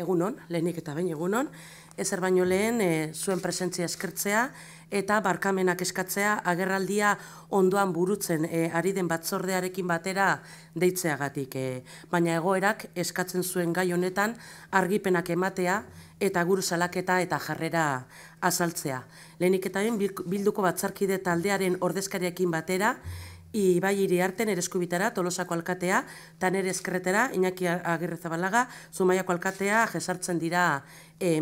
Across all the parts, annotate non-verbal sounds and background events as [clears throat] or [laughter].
egunon, lehenik eta behin egunon, ezer baino lehen e, zuen presentzia eskertzea eta barkamenak eskatzea agerraldia ondoan burutzen e, ari den batzordearekin batera deitzeagatik. Eh. baina egoerak eskatzen zuen gai honetan argipenak ematea eta guru salaketa eta jarrera azaltzea. Lehenik eta behin bilduko batzarkide taldearen ordezkariakin batera, y bai nere eskubitara, tolosako alkatea, Iñaki Zabalaga, Zumaiako alkatea jesartzen dira e,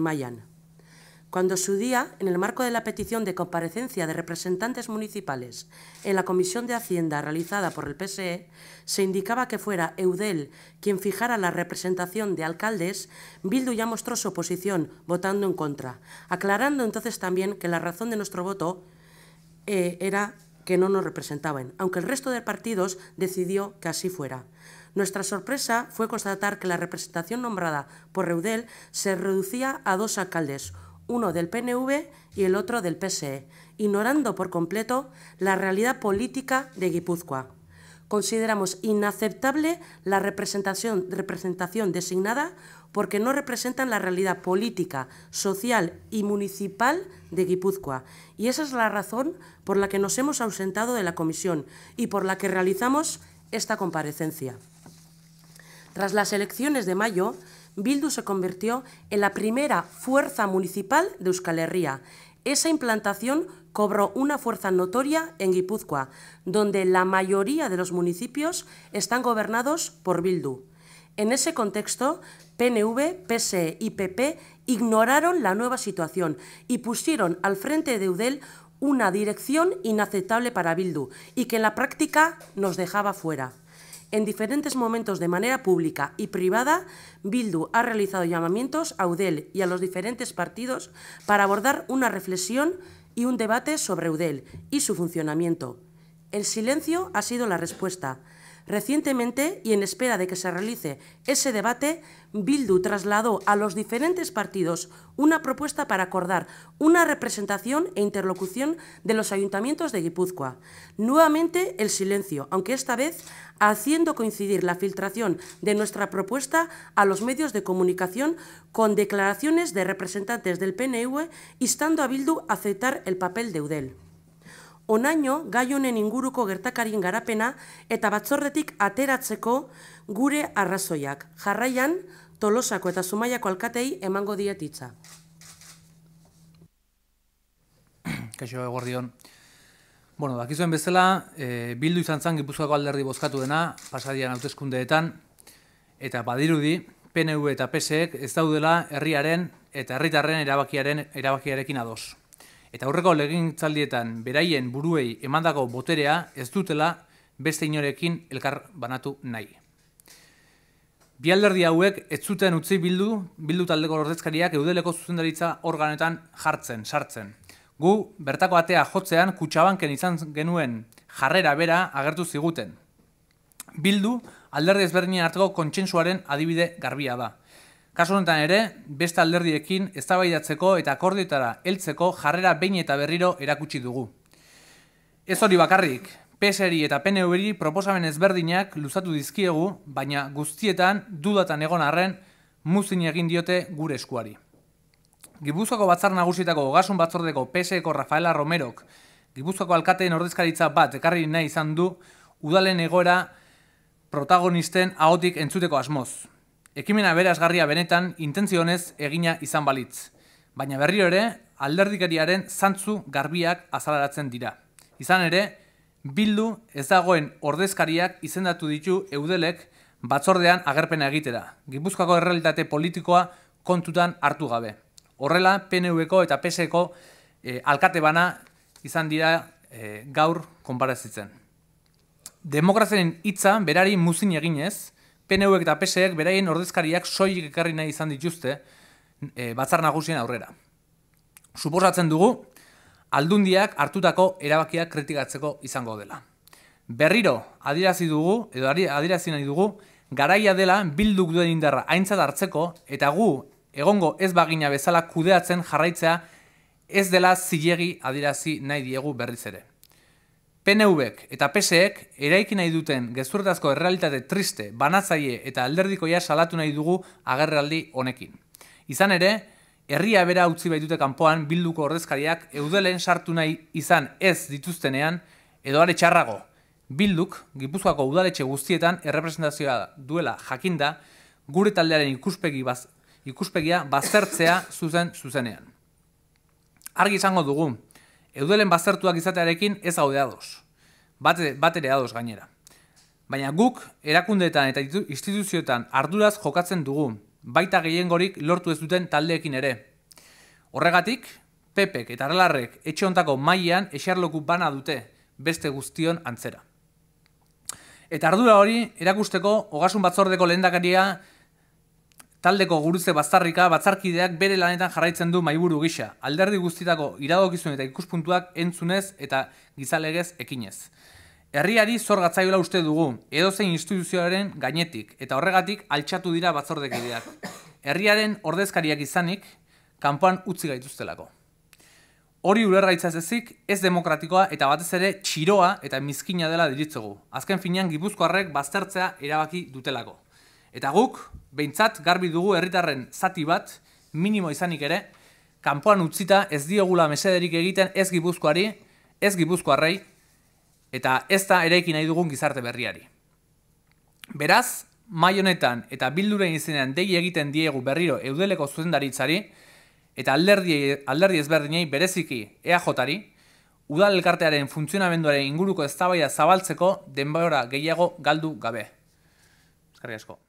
Cuando su día, en el marco de la petición de comparecencia de representantes municipales en la Comisión de Hacienda realizada por el PSE, se indicaba que fuera Eudel quien fijara la representación de alcaldes, Bildu ya mostró su oposición, votando en contra, aclarando entonces también que la razón de nuestro voto eh, era que no nos representaban, aunque el resto de partidos decidió que así fuera. Nuestra sorpresa fue constatar que la representación nombrada por Reudel se reducía a dos alcaldes, uno del PNV y el otro del PSE, ignorando por completo la realidad política de Guipúzcoa. Consideramos inaceptable la representación, representación designada porque no representan la realidad política, social y municipal de Guipúzcoa. Y esa es la razón por la que nos hemos ausentado de la comisión y por la que realizamos esta comparecencia. Tras las elecciones de mayo, Bildu se convirtió en la primera fuerza municipal de Euskal Herria. Esa implantación cobró una fuerza notoria en Guipúzcoa, donde la mayoría de los municipios están gobernados por Bildu. En ese contexto, PNV, PSE y PP ignoraron la nueva situación y pusieron al frente de UDEL una dirección inaceptable para Bildu y que en la práctica nos dejaba fuera. En diferentes momentos de manera pública y privada, Bildu ha realizado llamamientos a UDEL y a los diferentes partidos para abordar una reflexión y un debate sobre UDEL y su funcionamiento. El silencio ha sido la respuesta, Recientemente, y en espera de que se realice ese debate, Bildu trasladó a los diferentes partidos una propuesta para acordar una representación e interlocución de los ayuntamientos de Guipúzcoa. Nuevamente el silencio, aunque esta vez haciendo coincidir la filtración de nuestra propuesta a los medios de comunicación con declaraciones de representantes del PNV instando a Bildu a aceptar el papel de UDEL. onaino gai honen inguruko gertakarien garapena eta batzorretik ateratzeko gure arrazoiak. Jarraian, Tolosako eta Zumaiako alkatei emango dietitza. [clears throat] Kaixo, egor dion. Bueno, dakizuen bezala, e, bildu izan zan gipuzkoako alderdi bozkatu dena, pasadian hauteskundeetan, eta badirudi, PNV eta PSEek ez daudela herriaren eta herritarren erabakiaren erabakiarekin adoz. Eta aurreko legintzaldietan beraien buruei emandako boterea ez dutela beste inorekin elkar banatu nahi. Bi alderdi hauek ez zuten utzi bildu, bildu taldeko ordezkariak eudeleko zuzendaritza organetan jartzen, sartzen. Gu bertako atea jotzean kutsabanken izan genuen jarrera bera agertu ziguten. Bildu alderdi ezberdinen arteko kontsensuaren adibide garbia da. Kasu honetan ere, beste alderdiekin eztabaidatzeko eta akordiotara heltzeko jarrera behin eta berriro erakutsi dugu. Ez hori bakarrik, PSRI eta PNU-eri proposamen ezberdinak luzatu dizkiegu, baina guztietan dudatan egon arren muzin egin diote gure eskuari. Gipuzkoako batzar nagusietako gasun batzordeko PSEko Rafaela Romerok, Gipuzkoako alkateen ordezkaritza bat ekarri nahi izan du, udalen egoera protagonisten ahotik entzuteko asmoz ekimena berazgarria benetan intentzionez egina izan balitz. Baina berriro ere, alderdikariaren zantzu garbiak azalaratzen dira. Izan ere, bildu ez dagoen ordezkariak izendatu ditu eudelek batzordean agerpena egitera, Gipuzkoako errealitate politikoa kontutan hartu gabe. Horrela, PNV-ko eta PSE-ko e, alkate bana izan dira e, gaur konparazitzen. Demokrazien hitza berari muzin eginez, PNUek eta PSEek beraien ordezkariak soilik ekarri nahi izan dituzte e, batzar nagusien aurrera. Suposatzen dugu aldundiak hartutako erabakiak kritikatzeko izango dela. Berriro adierazi dugu edo adierazi nahi dugu garaia dela bilduk duen indarra aintzat hartzeko eta gu egongo ez bagina bezala kudeatzen jarraitzea ez dela zilegi adierazi nahi diegu berriz ere. PNU-ek eta PSEek eraiki nahi duten gezurtazko errealitate triste, banatzaile eta alderdikoia salatu nahi dugu agerraldi honekin. Izan ere, herria bera utzi baitute kanpoan bilduko ordezkariak eudelen sartu nahi izan ez dituztenean edo txarrago. Bilduk, Gipuzkoako udaletxe guztietan errepresentazioa duela jakinda, gure taldearen ikuspegi ikuspegia baztertzea zuzen zuzenean. Argi izango dugu, eudelen bazertuak izatearekin ez gaude ados. Bat, ere ados gainera. Baina guk erakundeetan eta instituzioetan arduraz jokatzen dugu, baita gehiengorik lortu ez duten taldeekin ere. Horregatik, Pepek eta Arlarrek etxe hontako mailean eserloku bana dute beste guztion antzera. Eta ardura hori erakusteko ogasun batzordeko lehendakaria Taldeko guruze bazarrika batzarkideak bere lanetan jarraitzen du maiburu gisa. Alderdi guztitako iradokizun eta ikuspuntuak entzunez eta gizalegez ekinez. Herriari zor gatzaiola uste dugu, edozein instituzioaren gainetik eta horregatik altxatu dira batzordekideak. Herriaren ordezkariak izanik, kanpoan utzi gaituztelako. Hori ulerra itzazezik, ez demokratikoa eta batez ere txiroa eta mizkina dela diritzugu. Azken finean, gipuzkoarrek baztertzea erabaki dutelako. Eta guk, behintzat garbi dugu herritarren zati bat, minimo izanik ere, kanpoan utzita ez diogula mesederik egiten ez gibuzkoari, ez gibuzkoarrei, eta ez da ere nahi dugun gizarte berriari. Beraz, mai honetan eta bilduren izenean dehi egiten diegu berriro eudeleko zuzendaritzari, eta alderdi, alderdi ezberdinei bereziki EAJ-ari, udal elkartearen funtzionamenduaren inguruko eztabaia zabaltzeko denbora gehiago galdu gabe. Eskerri asko.